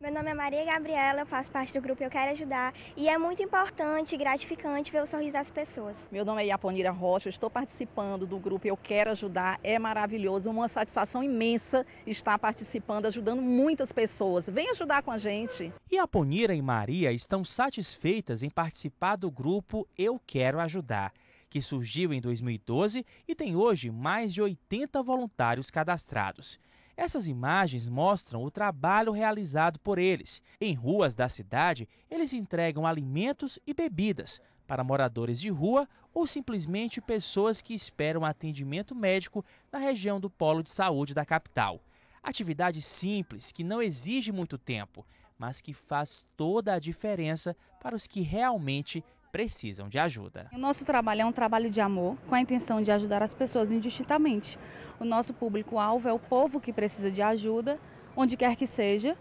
Meu nome é Maria Gabriela, eu faço parte do grupo Eu Quero Ajudar e é muito importante e gratificante ver o sorriso das pessoas. Meu nome é Iaponira Rocha, estou participando do grupo Eu Quero Ajudar, é maravilhoso, uma satisfação imensa estar participando, ajudando muitas pessoas. Vem ajudar com a gente. Iaponira e Maria estão satisfeitas em participar do grupo Eu Quero Ajudar, que surgiu em 2012 e tem hoje mais de 80 voluntários cadastrados. Essas imagens mostram o trabalho realizado por eles. Em ruas da cidade, eles entregam alimentos e bebidas para moradores de rua ou simplesmente pessoas que esperam atendimento médico na região do polo de saúde da capital. Atividade simples que não exige muito tempo, mas que faz toda a diferença para os que realmente precisam de ajuda. O nosso trabalho é um trabalho de amor, com a intenção de ajudar as pessoas indistintamente. O nosso público-alvo é o povo que precisa de ajuda, onde quer que seja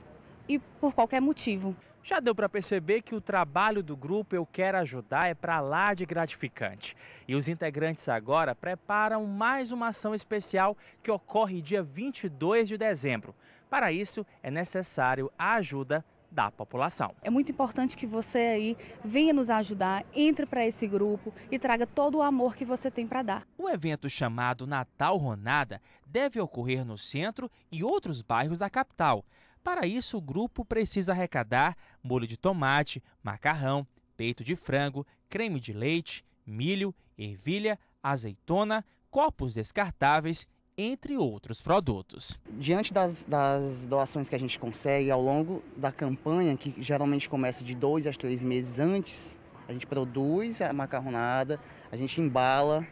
e por qualquer motivo. Já deu para perceber que o trabalho do grupo Eu Quero Ajudar é para lá de gratificante. E os integrantes agora preparam mais uma ação especial que ocorre dia 22 de dezembro. Para isso, é necessário a ajuda da população. É muito importante que você aí venha nos ajudar, entre para esse grupo e traga todo o amor que você tem para dar. O evento chamado Natal Ronada deve ocorrer no centro e outros bairros da capital. Para isso, o grupo precisa arrecadar molho de tomate, macarrão, peito de frango, creme de leite, milho, ervilha, azeitona, copos descartáveis entre outros produtos. Diante das, das, doações que a gente consegue ao longo da campanha, que geralmente começa de dois a três meses antes, a gente produz a macarronada, a gente embala,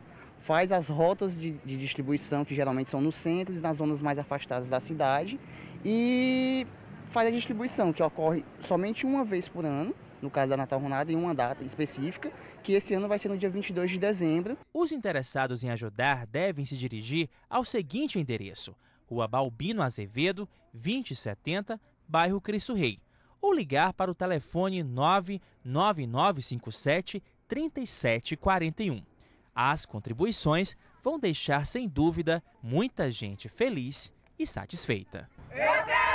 faz as rotas de, de distribuição, que geralmente são nos centros, nas zonas mais afastadas da cidade, e faz a distribuição, que ocorre somente uma vez por ano no caso da Natal Runada, em uma data específica, que esse ano vai ser no dia 22 de dezembro. Os interessados em ajudar devem se dirigir ao seguinte endereço: Rua Balbino Azevedo, 2070, bairro Cristo Rei, ou ligar para o telefone 99957 3741. As contribuições vão deixar, sem dúvida, muita gente feliz e satisfeita. Eu quero!